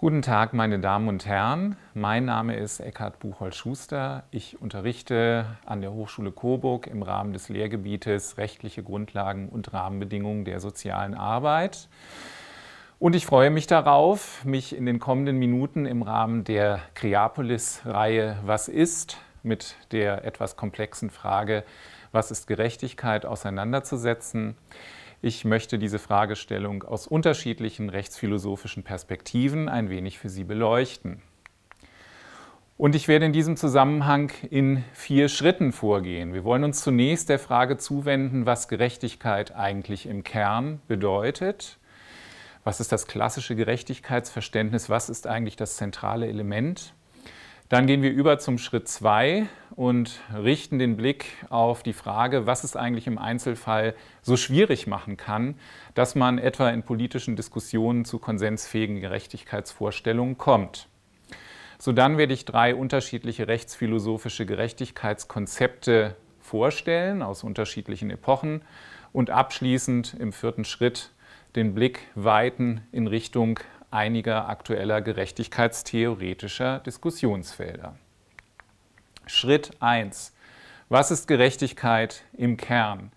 Guten Tag, meine Damen und Herren. Mein Name ist Eckhard Buchholz-Schuster. Ich unterrichte an der Hochschule Coburg im Rahmen des Lehrgebietes Rechtliche Grundlagen und Rahmenbedingungen der sozialen Arbeit. Und ich freue mich darauf, mich in den kommenden Minuten im Rahmen der kreapolis reihe Was ist mit der etwas komplexen Frage Was ist Gerechtigkeit auseinanderzusetzen. Ich möchte diese Fragestellung aus unterschiedlichen rechtsphilosophischen Perspektiven ein wenig für Sie beleuchten. Und ich werde in diesem Zusammenhang in vier Schritten vorgehen. Wir wollen uns zunächst der Frage zuwenden, was Gerechtigkeit eigentlich im Kern bedeutet. Was ist das klassische Gerechtigkeitsverständnis? Was ist eigentlich das zentrale Element? Dann gehen wir über zum Schritt 2 und richten den Blick auf die Frage, was es eigentlich im Einzelfall so schwierig machen kann, dass man etwa in politischen Diskussionen zu konsensfähigen Gerechtigkeitsvorstellungen kommt. So, dann werde ich drei unterschiedliche rechtsphilosophische Gerechtigkeitskonzepte vorstellen aus unterschiedlichen Epochen und abschließend im vierten Schritt den Blick weiten in Richtung einiger aktueller gerechtigkeitstheoretischer Diskussionsfelder. Schritt 1. Was ist Gerechtigkeit im Kern?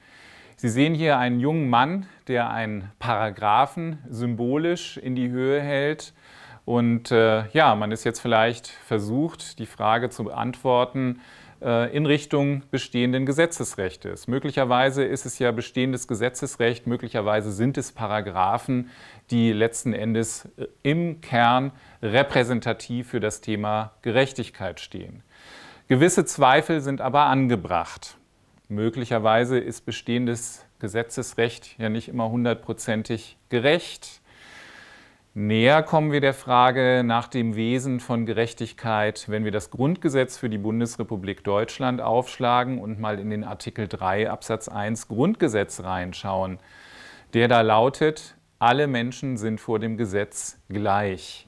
Sie sehen hier einen jungen Mann, der einen Paragraphen symbolisch in die Höhe hält. Und äh, ja, man ist jetzt vielleicht versucht, die Frage zu beantworten, äh, in Richtung bestehenden Gesetzesrechtes. Möglicherweise ist es ja bestehendes Gesetzesrecht, möglicherweise sind es Paragraphen, die letzten Endes äh, im Kern repräsentativ für das Thema Gerechtigkeit stehen. Gewisse Zweifel sind aber angebracht. Möglicherweise ist bestehendes Gesetzesrecht ja nicht immer hundertprozentig gerecht. Näher kommen wir der Frage nach dem Wesen von Gerechtigkeit, wenn wir das Grundgesetz für die Bundesrepublik Deutschland aufschlagen und mal in den Artikel 3 Absatz 1 Grundgesetz reinschauen, der da lautet, alle Menschen sind vor dem Gesetz gleich.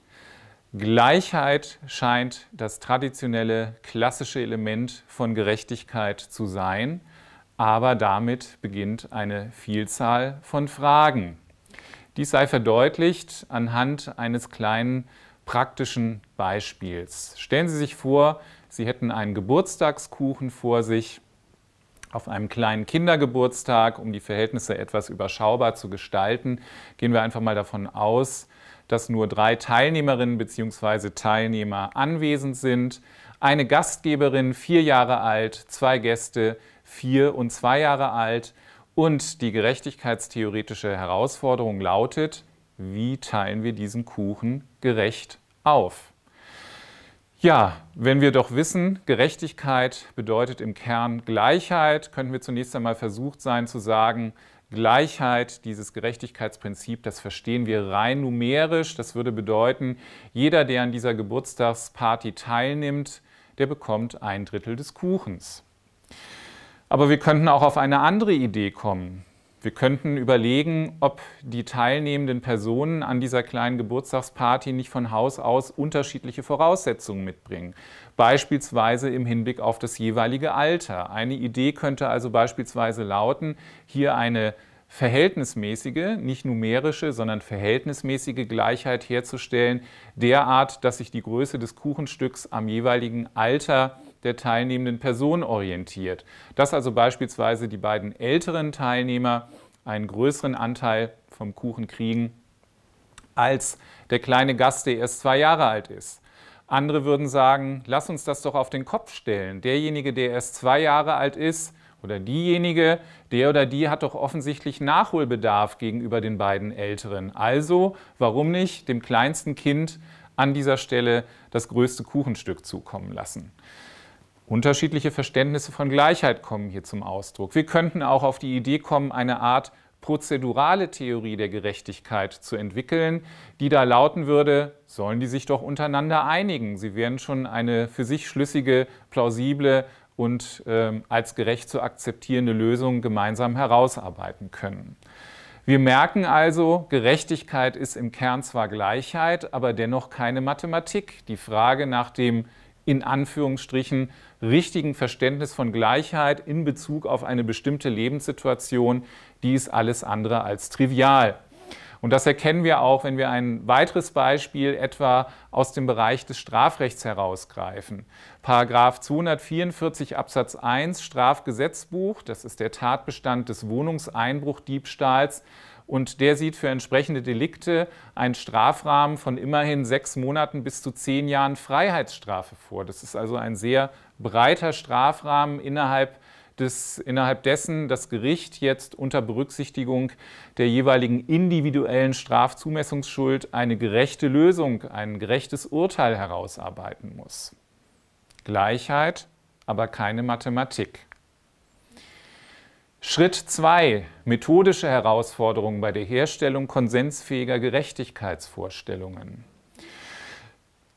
Gleichheit scheint das traditionelle, klassische Element von Gerechtigkeit zu sein, aber damit beginnt eine Vielzahl von Fragen. Dies sei verdeutlicht anhand eines kleinen praktischen Beispiels. Stellen Sie sich vor, Sie hätten einen Geburtstagskuchen vor sich auf einem kleinen Kindergeburtstag, um die Verhältnisse etwas überschaubar zu gestalten, gehen wir einfach mal davon aus, dass nur drei Teilnehmerinnen bzw. Teilnehmer anwesend sind. Eine Gastgeberin, vier Jahre alt, zwei Gäste, vier und zwei Jahre alt. Und die gerechtigkeitstheoretische Herausforderung lautet, wie teilen wir diesen Kuchen gerecht auf? Ja, wenn wir doch wissen, Gerechtigkeit bedeutet im Kern Gleichheit, könnten wir zunächst einmal versucht sein zu sagen, Gleichheit, dieses Gerechtigkeitsprinzip, das verstehen wir rein numerisch. Das würde bedeuten, jeder, der an dieser Geburtstagsparty teilnimmt, der bekommt ein Drittel des Kuchens. Aber wir könnten auch auf eine andere Idee kommen. Wir könnten überlegen, ob die teilnehmenden Personen an dieser kleinen Geburtstagsparty nicht von Haus aus unterschiedliche Voraussetzungen mitbringen. Beispielsweise im Hinblick auf das jeweilige Alter. Eine Idee könnte also beispielsweise lauten, hier eine verhältnismäßige, nicht numerische, sondern verhältnismäßige Gleichheit herzustellen, derart, dass sich die Größe des Kuchenstücks am jeweiligen Alter der teilnehmenden Person orientiert. Dass also beispielsweise die beiden älteren Teilnehmer einen größeren Anteil vom Kuchen kriegen als der kleine Gast, der erst zwei Jahre alt ist. Andere würden sagen, lass uns das doch auf den Kopf stellen. Derjenige, der erst zwei Jahre alt ist, oder diejenige, der oder die hat doch offensichtlich Nachholbedarf gegenüber den beiden Älteren. Also, warum nicht dem kleinsten Kind an dieser Stelle das größte Kuchenstück zukommen lassen? Unterschiedliche Verständnisse von Gleichheit kommen hier zum Ausdruck. Wir könnten auch auf die Idee kommen, eine Art prozedurale Theorie der Gerechtigkeit zu entwickeln, die da lauten würde, sollen die sich doch untereinander einigen. Sie werden schon eine für sich schlüssige, plausible und äh, als gerecht zu akzeptierende Lösung gemeinsam herausarbeiten können. Wir merken also, Gerechtigkeit ist im Kern zwar Gleichheit, aber dennoch keine Mathematik. Die Frage nach dem in Anführungsstrichen richtigen Verständnis von Gleichheit in Bezug auf eine bestimmte Lebenssituation, die ist alles andere als trivial. Und das erkennen wir auch, wenn wir ein weiteres Beispiel etwa aus dem Bereich des Strafrechts herausgreifen. Paragraf 244 Absatz 1 Strafgesetzbuch, das ist der Tatbestand des Wohnungseinbruchdiebstahls, und der sieht für entsprechende Delikte einen Strafrahmen von immerhin sechs Monaten bis zu zehn Jahren Freiheitsstrafe vor. Das ist also ein sehr breiter Strafrahmen innerhalb des, innerhalb dessen das Gericht jetzt unter Berücksichtigung der jeweiligen individuellen Strafzumessungsschuld eine gerechte Lösung, ein gerechtes Urteil herausarbeiten muss. Gleichheit, aber keine Mathematik. Schritt 2. Methodische Herausforderungen bei der Herstellung konsensfähiger Gerechtigkeitsvorstellungen.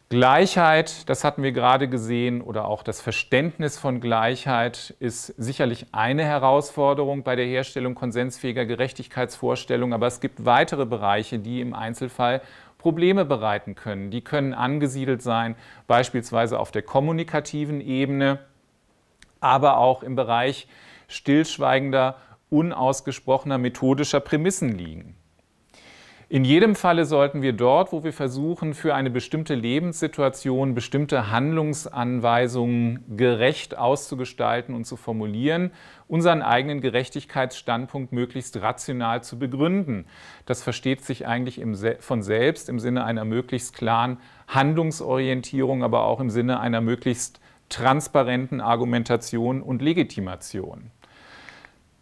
Gleichheit, das hatten wir gerade gesehen, oder auch das Verständnis von Gleichheit ist sicherlich eine Herausforderung bei der Herstellung konsensfähiger Gerechtigkeitsvorstellungen, aber es gibt weitere Bereiche, die im Einzelfall Probleme bereiten können. Die können angesiedelt sein, beispielsweise auf der kommunikativen Ebene, aber auch im Bereich der stillschweigender, unausgesprochener methodischer Prämissen liegen. In jedem Falle sollten wir dort, wo wir versuchen, für eine bestimmte Lebenssituation bestimmte Handlungsanweisungen gerecht auszugestalten und zu formulieren, unseren eigenen Gerechtigkeitsstandpunkt möglichst rational zu begründen. Das versteht sich eigentlich von selbst im Sinne einer möglichst klaren Handlungsorientierung, aber auch im Sinne einer möglichst transparenten Argumentation und Legitimation.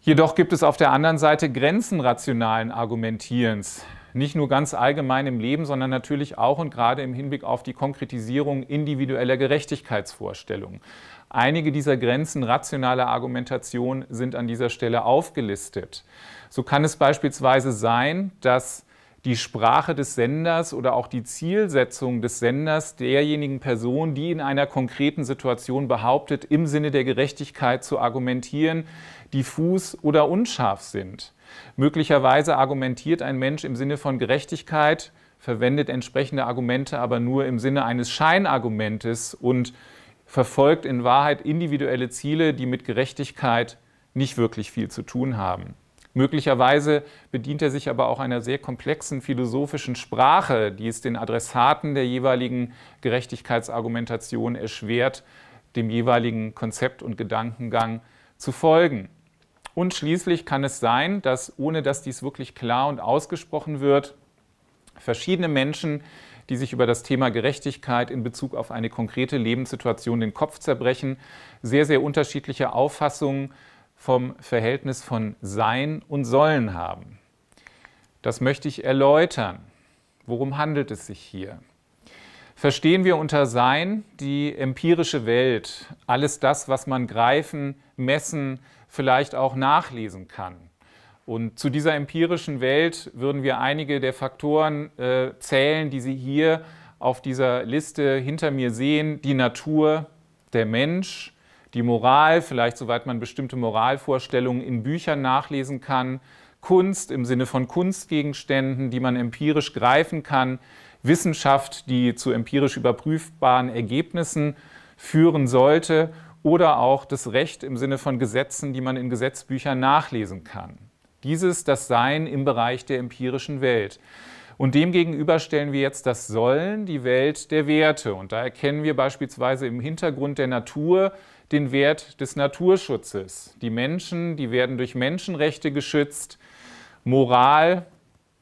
Jedoch gibt es auf der anderen Seite Grenzen rationalen Argumentierens. Nicht nur ganz allgemein im Leben, sondern natürlich auch und gerade im Hinblick auf die Konkretisierung individueller Gerechtigkeitsvorstellungen. Einige dieser Grenzen rationaler Argumentation sind an dieser Stelle aufgelistet. So kann es beispielsweise sein, dass die Sprache des Senders oder auch die Zielsetzung des Senders derjenigen Person, die in einer konkreten Situation behauptet, im Sinne der Gerechtigkeit zu argumentieren, diffus oder unscharf sind. Möglicherweise argumentiert ein Mensch im Sinne von Gerechtigkeit, verwendet entsprechende Argumente aber nur im Sinne eines Scheinargumentes und verfolgt in Wahrheit individuelle Ziele, die mit Gerechtigkeit nicht wirklich viel zu tun haben. Möglicherweise bedient er sich aber auch einer sehr komplexen philosophischen Sprache, die es den Adressaten der jeweiligen Gerechtigkeitsargumentation erschwert, dem jeweiligen Konzept und Gedankengang zu folgen. Und schließlich kann es sein, dass, ohne dass dies wirklich klar und ausgesprochen wird, verschiedene Menschen, die sich über das Thema Gerechtigkeit in Bezug auf eine konkrete Lebenssituation den Kopf zerbrechen, sehr, sehr unterschiedliche Auffassungen vom Verhältnis von Sein und Sollen haben. Das möchte ich erläutern. Worum handelt es sich hier? Verstehen wir unter Sein die empirische Welt, alles das, was man greifen, messen, vielleicht auch nachlesen kann. Und zu dieser empirischen Welt würden wir einige der Faktoren äh, zählen, die Sie hier auf dieser Liste hinter mir sehen. Die Natur, der Mensch, die Moral, vielleicht soweit man bestimmte Moralvorstellungen in Büchern nachlesen kann, Kunst im Sinne von Kunstgegenständen, die man empirisch greifen kann, Wissenschaft, die zu empirisch überprüfbaren Ergebnissen führen sollte oder auch das Recht im Sinne von Gesetzen, die man in Gesetzbüchern nachlesen kann. Dieses das Sein im Bereich der empirischen Welt. Und demgegenüber stellen wir jetzt das Sollen, die Welt der Werte. Und da erkennen wir beispielsweise im Hintergrund der Natur den Wert des Naturschutzes. Die Menschen, die werden durch Menschenrechte geschützt. Moral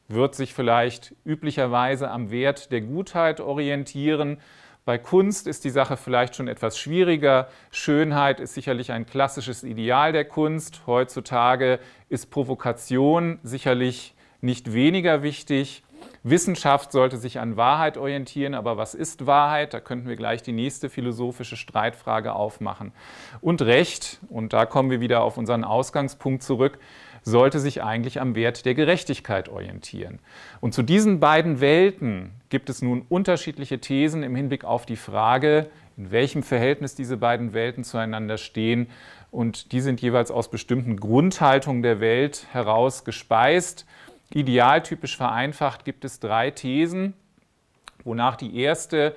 wird sich vielleicht üblicherweise am Wert der Gutheit orientieren. Bei Kunst ist die Sache vielleicht schon etwas schwieriger. Schönheit ist sicherlich ein klassisches Ideal der Kunst. Heutzutage ist Provokation sicherlich nicht weniger wichtig. Wissenschaft sollte sich an Wahrheit orientieren, aber was ist Wahrheit? Da könnten wir gleich die nächste philosophische Streitfrage aufmachen. Und Recht, und da kommen wir wieder auf unseren Ausgangspunkt zurück, sollte sich eigentlich am Wert der Gerechtigkeit orientieren. Und zu diesen beiden Welten gibt es nun unterschiedliche Thesen im Hinblick auf die Frage, in welchem Verhältnis diese beiden Welten zueinander stehen. Und die sind jeweils aus bestimmten Grundhaltungen der Welt heraus gespeist. Idealtypisch vereinfacht gibt es drei Thesen, wonach die erste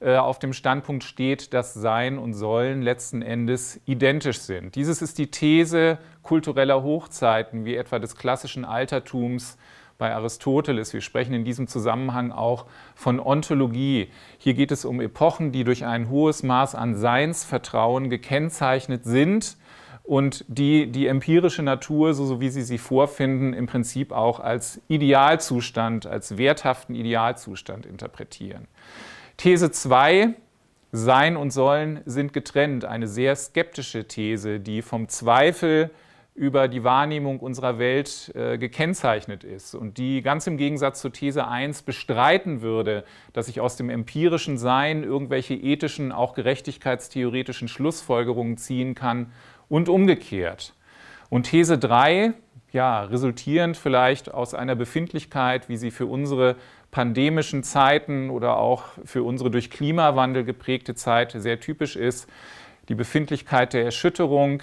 äh, auf dem Standpunkt steht, dass Sein und Sollen letzten Endes identisch sind. Dieses ist die These kultureller Hochzeiten, wie etwa des klassischen Altertums bei Aristoteles. Wir sprechen in diesem Zusammenhang auch von Ontologie. Hier geht es um Epochen, die durch ein hohes Maß an Seinsvertrauen gekennzeichnet sind und die die empirische Natur, so, so wie sie sie vorfinden, im Prinzip auch als Idealzustand, als werthaften Idealzustand interpretieren. These 2, Sein und Sollen sind getrennt, eine sehr skeptische These, die vom Zweifel über die Wahrnehmung unserer Welt äh, gekennzeichnet ist und die ganz im Gegensatz zur These 1 bestreiten würde, dass sich aus dem empirischen Sein irgendwelche ethischen, auch gerechtigkeitstheoretischen Schlussfolgerungen ziehen kann und umgekehrt. Und These 3, ja, resultierend vielleicht aus einer Befindlichkeit, wie sie für unsere pandemischen Zeiten oder auch für unsere durch Klimawandel geprägte Zeit sehr typisch ist, die Befindlichkeit der Erschütterung,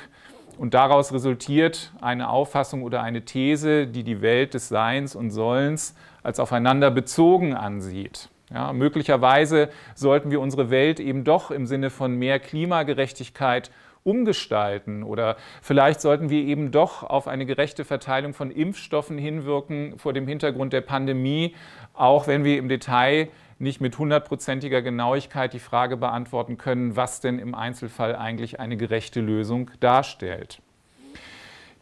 und daraus resultiert eine Auffassung oder eine These, die die Welt des Seins und Sollens als aufeinander bezogen ansieht. Ja, möglicherweise sollten wir unsere Welt eben doch im Sinne von mehr Klimagerechtigkeit umgestalten oder vielleicht sollten wir eben doch auf eine gerechte Verteilung von Impfstoffen hinwirken vor dem Hintergrund der Pandemie, auch wenn wir im Detail nicht mit hundertprozentiger Genauigkeit die Frage beantworten können, was denn im Einzelfall eigentlich eine gerechte Lösung darstellt.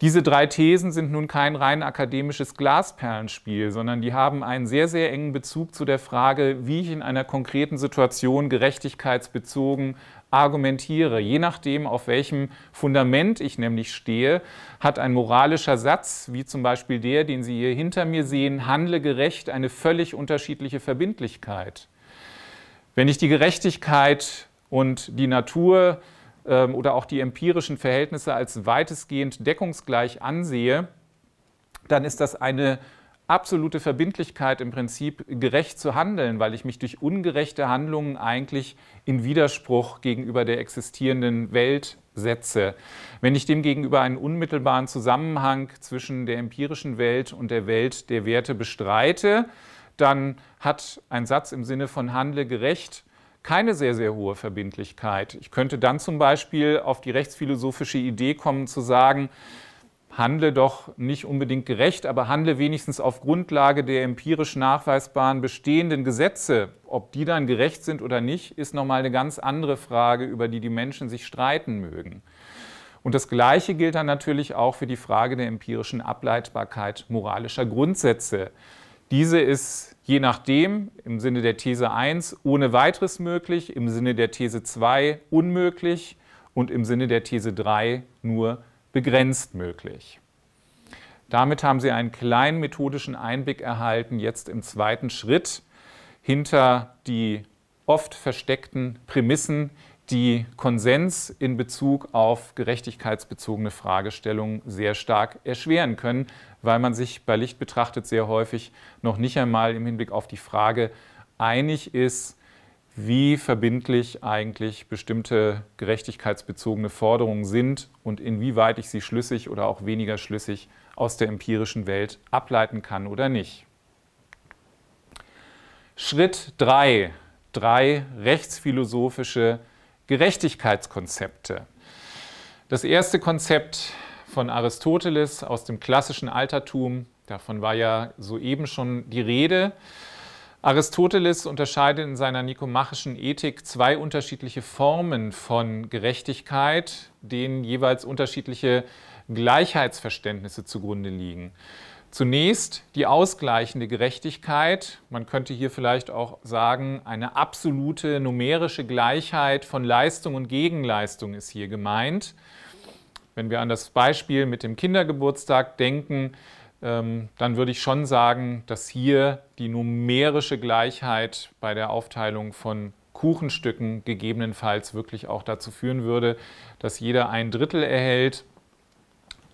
Diese drei Thesen sind nun kein rein akademisches Glasperlenspiel, sondern die haben einen sehr, sehr engen Bezug zu der Frage, wie ich in einer konkreten Situation gerechtigkeitsbezogen argumentiere. Je nachdem, auf welchem Fundament ich nämlich stehe, hat ein moralischer Satz, wie zum Beispiel der, den Sie hier hinter mir sehen, handle gerecht, eine völlig unterschiedliche Verbindlichkeit. Wenn ich die Gerechtigkeit und die Natur ähm, oder auch die empirischen Verhältnisse als weitestgehend deckungsgleich ansehe, dann ist das eine absolute Verbindlichkeit im Prinzip gerecht zu handeln, weil ich mich durch ungerechte Handlungen eigentlich in Widerspruch gegenüber der existierenden Welt setze. Wenn ich demgegenüber einen unmittelbaren Zusammenhang zwischen der empirischen Welt und der Welt der Werte bestreite, dann hat ein Satz im Sinne von handle gerecht keine sehr, sehr hohe Verbindlichkeit. Ich könnte dann zum Beispiel auf die rechtsphilosophische Idee kommen zu sagen, handle doch nicht unbedingt gerecht, aber handle wenigstens auf Grundlage der empirisch nachweisbaren bestehenden Gesetze. Ob die dann gerecht sind oder nicht, ist nochmal eine ganz andere Frage, über die die Menschen sich streiten mögen. Und das Gleiche gilt dann natürlich auch für die Frage der empirischen Ableitbarkeit moralischer Grundsätze. Diese ist je nachdem im Sinne der These 1 ohne weiteres möglich, im Sinne der These 2 unmöglich und im Sinne der These 3 nur begrenzt möglich. Damit haben Sie einen kleinen methodischen Einblick erhalten, jetzt im zweiten Schritt hinter die oft versteckten Prämissen, die Konsens in Bezug auf gerechtigkeitsbezogene Fragestellungen sehr stark erschweren können, weil man sich bei Licht betrachtet sehr häufig noch nicht einmal im Hinblick auf die Frage einig ist, wie verbindlich eigentlich bestimmte gerechtigkeitsbezogene Forderungen sind und inwieweit ich sie schlüssig oder auch weniger schlüssig aus der empirischen Welt ableiten kann oder nicht. Schritt 3. Drei rechtsphilosophische Gerechtigkeitskonzepte. Das erste Konzept von Aristoteles aus dem klassischen Altertum, davon war ja soeben schon die Rede. Aristoteles unterscheidet in seiner nikomachischen Ethik zwei unterschiedliche Formen von Gerechtigkeit, denen jeweils unterschiedliche Gleichheitsverständnisse zugrunde liegen. Zunächst die ausgleichende Gerechtigkeit. Man könnte hier vielleicht auch sagen, eine absolute numerische Gleichheit von Leistung und Gegenleistung ist hier gemeint. Wenn wir an das Beispiel mit dem Kindergeburtstag denken, ähm, dann würde ich schon sagen, dass hier die numerische Gleichheit bei der Aufteilung von Kuchenstücken gegebenenfalls wirklich auch dazu führen würde, dass jeder ein Drittel erhält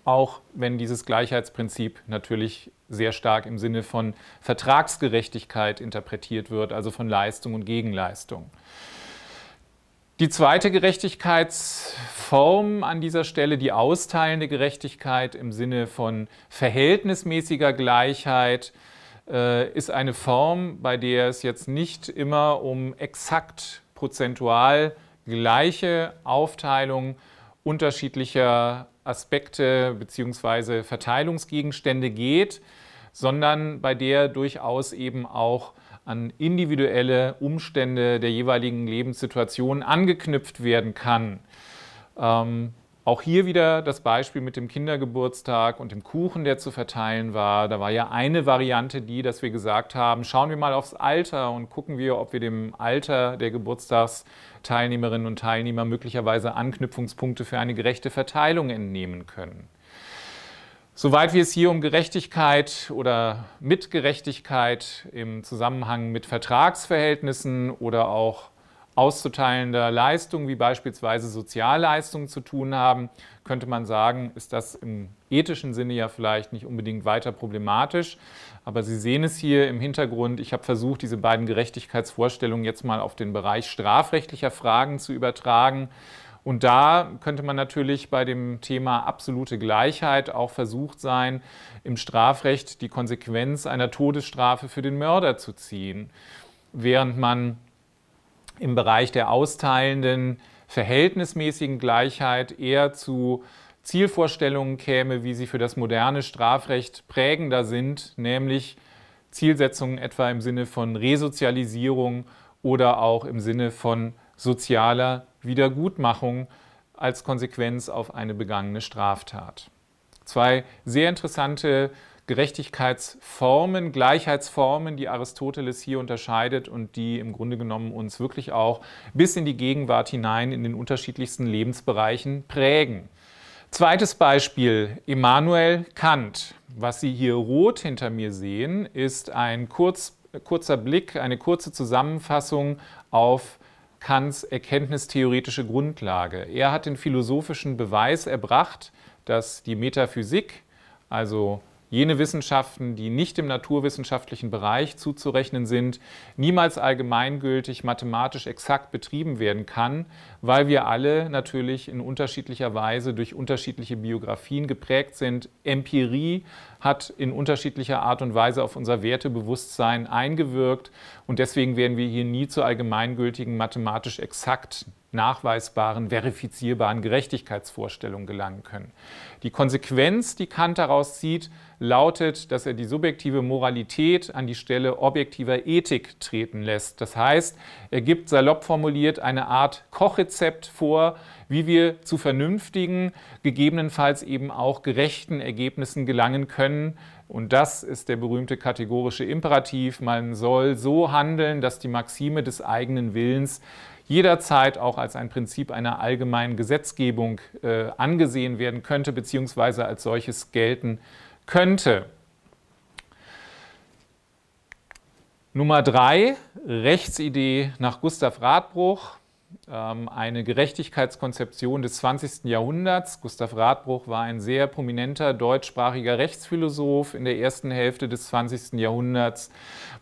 auch wenn dieses Gleichheitsprinzip natürlich sehr stark im Sinne von Vertragsgerechtigkeit interpretiert wird, also von Leistung und Gegenleistung. Die zweite Gerechtigkeitsform an dieser Stelle, die austeilende Gerechtigkeit im Sinne von verhältnismäßiger Gleichheit, äh, ist eine Form, bei der es jetzt nicht immer um exakt prozentual gleiche Aufteilung unterschiedlicher Aspekte bzw. Verteilungsgegenstände geht, sondern bei der durchaus eben auch an individuelle Umstände der jeweiligen Lebenssituation angeknüpft werden kann. Ähm, auch hier wieder das Beispiel mit dem Kindergeburtstag und dem Kuchen, der zu verteilen war. Da war ja eine Variante die, dass wir gesagt haben, schauen wir mal aufs Alter und gucken wir, ob wir dem Alter der Geburtstagsteilnehmerinnen und Teilnehmer möglicherweise Anknüpfungspunkte für eine gerechte Verteilung entnehmen können. Soweit wir es hier um Gerechtigkeit oder Mitgerechtigkeit im Zusammenhang mit Vertragsverhältnissen oder auch auszuteilender Leistungen wie beispielsweise Sozialleistungen zu tun haben, könnte man sagen, ist das im ethischen Sinne ja vielleicht nicht unbedingt weiter problematisch. Aber Sie sehen es hier im Hintergrund. Ich habe versucht, diese beiden Gerechtigkeitsvorstellungen jetzt mal auf den Bereich strafrechtlicher Fragen zu übertragen. Und da könnte man natürlich bei dem Thema absolute Gleichheit auch versucht sein, im Strafrecht die Konsequenz einer Todesstrafe für den Mörder zu ziehen. Während man im Bereich der austeilenden verhältnismäßigen Gleichheit eher zu Zielvorstellungen käme, wie sie für das moderne Strafrecht prägender sind, nämlich Zielsetzungen etwa im Sinne von Resozialisierung oder auch im Sinne von sozialer Wiedergutmachung als Konsequenz auf eine begangene Straftat. Zwei sehr interessante Gerechtigkeitsformen, Gleichheitsformen, die Aristoteles hier unterscheidet und die im Grunde genommen uns wirklich auch bis in die Gegenwart hinein in den unterschiedlichsten Lebensbereichen prägen. Zweites Beispiel, Immanuel Kant. Was Sie hier rot hinter mir sehen, ist ein kurz, kurzer Blick, eine kurze Zusammenfassung auf Kants erkenntnistheoretische Grundlage. Er hat den philosophischen Beweis erbracht, dass die Metaphysik, also jene Wissenschaften, die nicht im naturwissenschaftlichen Bereich zuzurechnen sind, niemals allgemeingültig mathematisch exakt betrieben werden kann, weil wir alle natürlich in unterschiedlicher Weise durch unterschiedliche Biografien geprägt sind. Empirie hat in unterschiedlicher Art und Weise auf unser Wertebewusstsein eingewirkt und deswegen werden wir hier nie zu allgemeingültigen mathematisch exakt nachweisbaren, verifizierbaren Gerechtigkeitsvorstellung gelangen können. Die Konsequenz, die Kant daraus zieht, lautet, dass er die subjektive Moralität an die Stelle objektiver Ethik treten lässt. Das heißt, er gibt salopp formuliert eine Art Kochrezept vor, wie wir zu vernünftigen, gegebenenfalls eben auch gerechten Ergebnissen gelangen können. Und das ist der berühmte kategorische Imperativ. Man soll so handeln, dass die Maxime des eigenen Willens jederzeit auch als ein Prinzip einer allgemeinen Gesetzgebung äh, angesehen werden könnte beziehungsweise als solches gelten könnte. Nummer drei, Rechtsidee nach Gustav Radbruch. Ähm, eine Gerechtigkeitskonzeption des 20. Jahrhunderts. Gustav Radbruch war ein sehr prominenter deutschsprachiger Rechtsphilosoph in der ersten Hälfte des 20. Jahrhunderts.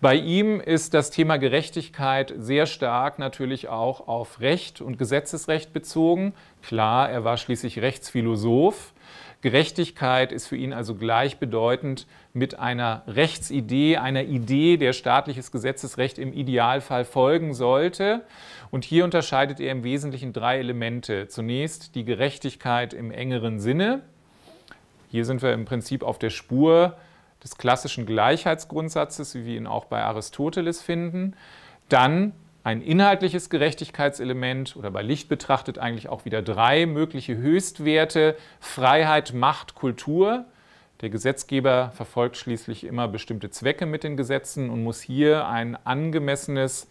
Bei ihm ist das Thema Gerechtigkeit sehr stark natürlich auch auf Recht und Gesetzesrecht bezogen. Klar, er war schließlich Rechtsphilosoph. Gerechtigkeit ist für ihn also gleichbedeutend mit einer Rechtsidee, einer Idee, der staatliches Gesetzesrecht im Idealfall folgen sollte. Und hier unterscheidet er im Wesentlichen drei Elemente. Zunächst die Gerechtigkeit im engeren Sinne. Hier sind wir im Prinzip auf der Spur des klassischen Gleichheitsgrundsatzes, wie wir ihn auch bei Aristoteles finden. Dann ein inhaltliches Gerechtigkeitselement oder bei Licht betrachtet eigentlich auch wieder drei mögliche Höchstwerte Freiheit, Macht, Kultur. Der Gesetzgeber verfolgt schließlich immer bestimmte Zwecke mit den Gesetzen und muss hier ein angemessenes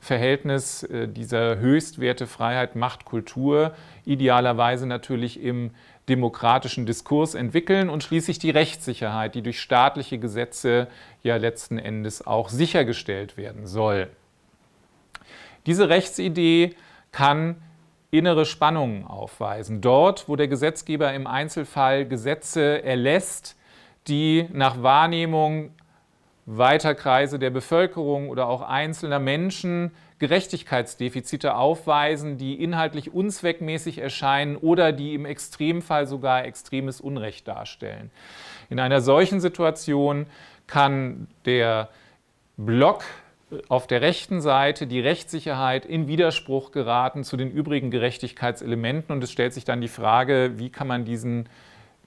Verhältnis äh, dieser Höchstwerte Freiheit, Macht, Kultur idealerweise natürlich im demokratischen Diskurs entwickeln und schließlich die Rechtssicherheit, die durch staatliche Gesetze ja letzten Endes auch sichergestellt werden soll. Diese Rechtsidee kann innere Spannungen aufweisen. Dort, wo der Gesetzgeber im Einzelfall Gesetze erlässt, die nach Wahrnehmung weiter Kreise der Bevölkerung oder auch einzelner Menschen Gerechtigkeitsdefizite aufweisen, die inhaltlich unzweckmäßig erscheinen oder die im Extremfall sogar extremes Unrecht darstellen. In einer solchen Situation kann der Block auf der rechten Seite die Rechtssicherheit in Widerspruch geraten zu den übrigen Gerechtigkeitselementen. Und es stellt sich dann die Frage, wie kann man diesen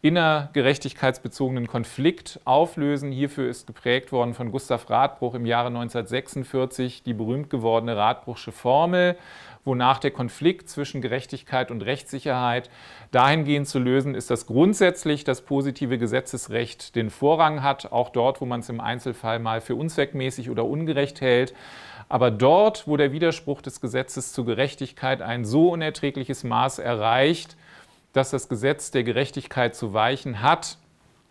innergerechtigkeitsbezogenen Konflikt auflösen. Hierfür ist geprägt worden von Gustav Radbruch im Jahre 1946 die berühmt gewordene Radbruchsche Formel wonach der Konflikt zwischen Gerechtigkeit und Rechtssicherheit dahingehend zu lösen ist, dass grundsätzlich das positive Gesetzesrecht den Vorrang hat, auch dort, wo man es im Einzelfall mal für unzweckmäßig oder ungerecht hält. Aber dort, wo der Widerspruch des Gesetzes zur Gerechtigkeit ein so unerträgliches Maß erreicht, dass das Gesetz der Gerechtigkeit zu weichen hat,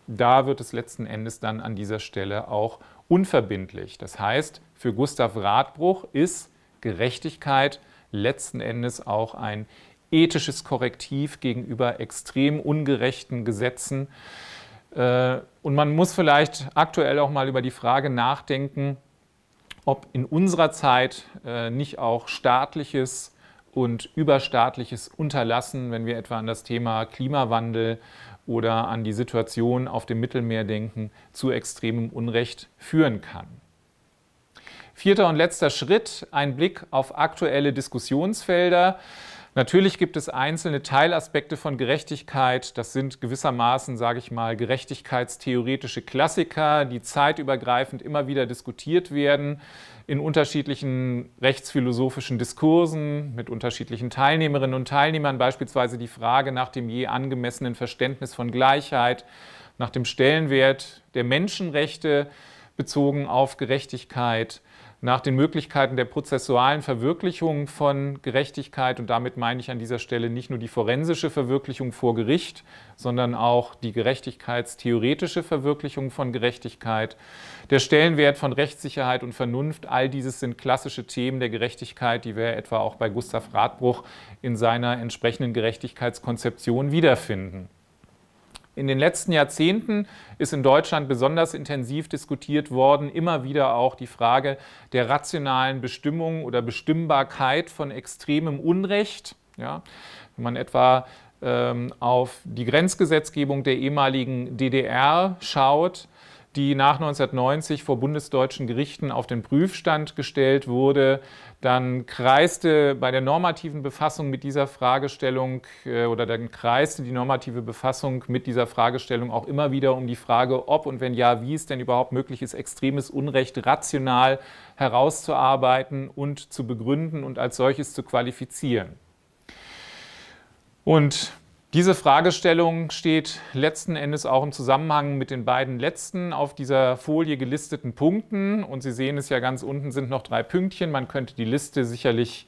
da wird es letzten Endes dann an dieser Stelle auch unverbindlich. Das heißt, für Gustav Radbruch ist Gerechtigkeit letzten Endes auch ein ethisches Korrektiv gegenüber extrem ungerechten Gesetzen. Äh, und man muss vielleicht aktuell auch mal über die Frage nachdenken, ob in unserer Zeit äh, nicht auch staatliches und überstaatliches Unterlassen, wenn wir etwa an das Thema Klimawandel oder an die Situation auf dem Mittelmeer denken, zu extremem Unrecht führen kann. Vierter und letzter Schritt, ein Blick auf aktuelle Diskussionsfelder. Natürlich gibt es einzelne Teilaspekte von Gerechtigkeit. Das sind gewissermaßen, sage ich mal, gerechtigkeitstheoretische Klassiker, die zeitübergreifend immer wieder diskutiert werden in unterschiedlichen rechtsphilosophischen Diskursen mit unterschiedlichen Teilnehmerinnen und Teilnehmern. Beispielsweise die Frage nach dem je angemessenen Verständnis von Gleichheit, nach dem Stellenwert der Menschenrechte bezogen auf Gerechtigkeit nach den Möglichkeiten der prozessualen Verwirklichung von Gerechtigkeit. Und damit meine ich an dieser Stelle nicht nur die forensische Verwirklichung vor Gericht, sondern auch die gerechtigkeitstheoretische Verwirklichung von Gerechtigkeit. Der Stellenwert von Rechtssicherheit und Vernunft, all dieses sind klassische Themen der Gerechtigkeit, die wir etwa auch bei Gustav Radbruch in seiner entsprechenden Gerechtigkeitskonzeption wiederfinden. In den letzten Jahrzehnten ist in Deutschland besonders intensiv diskutiert worden, immer wieder auch die Frage der rationalen Bestimmung oder Bestimmbarkeit von extremem Unrecht. Ja, wenn man etwa ähm, auf die Grenzgesetzgebung der ehemaligen DDR schaut, die nach 1990 vor bundesdeutschen Gerichten auf den Prüfstand gestellt wurde, dann kreiste bei der normativen Befassung mit dieser Fragestellung äh, oder dann kreiste die normative Befassung mit dieser Fragestellung auch immer wieder um die Frage, ob und wenn ja, wie es denn überhaupt möglich ist, extremes Unrecht rational herauszuarbeiten und zu begründen und als solches zu qualifizieren. Und diese Fragestellung steht letzten Endes auch im Zusammenhang mit den beiden letzten auf dieser Folie gelisteten Punkten. Und Sie sehen es ja ganz unten sind noch drei Pünktchen. Man könnte die Liste sicherlich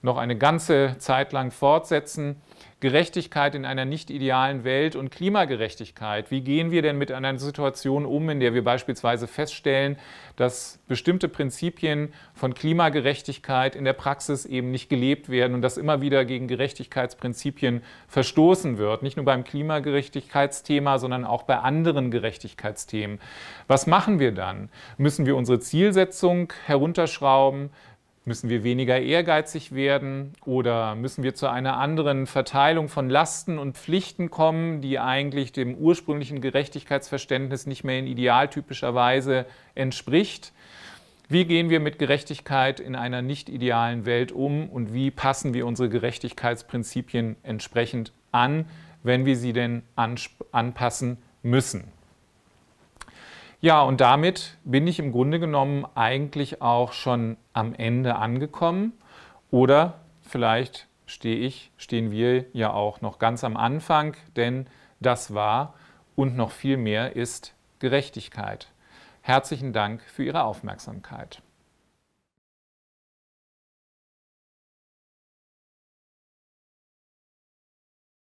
noch eine ganze Zeit lang fortsetzen. Gerechtigkeit in einer nicht idealen Welt und Klimagerechtigkeit. Wie gehen wir denn mit einer Situation um, in der wir beispielsweise feststellen, dass bestimmte Prinzipien von Klimagerechtigkeit in der Praxis eben nicht gelebt werden und dass immer wieder gegen Gerechtigkeitsprinzipien verstoßen wird, nicht nur beim Klimagerechtigkeitsthema, sondern auch bei anderen Gerechtigkeitsthemen. Was machen wir dann? Müssen wir unsere Zielsetzung herunterschrauben? Müssen wir weniger ehrgeizig werden oder müssen wir zu einer anderen Verteilung von Lasten und Pflichten kommen, die eigentlich dem ursprünglichen Gerechtigkeitsverständnis nicht mehr in idealtypischer Weise entspricht? Wie gehen wir mit Gerechtigkeit in einer nicht idealen Welt um und wie passen wir unsere Gerechtigkeitsprinzipien entsprechend an, wenn wir sie denn anpassen müssen? Ja, und damit bin ich im Grunde genommen eigentlich auch schon am Ende angekommen. Oder vielleicht stehe ich, stehen wir ja auch noch ganz am Anfang, denn das war und noch viel mehr ist Gerechtigkeit. Herzlichen Dank für Ihre Aufmerksamkeit.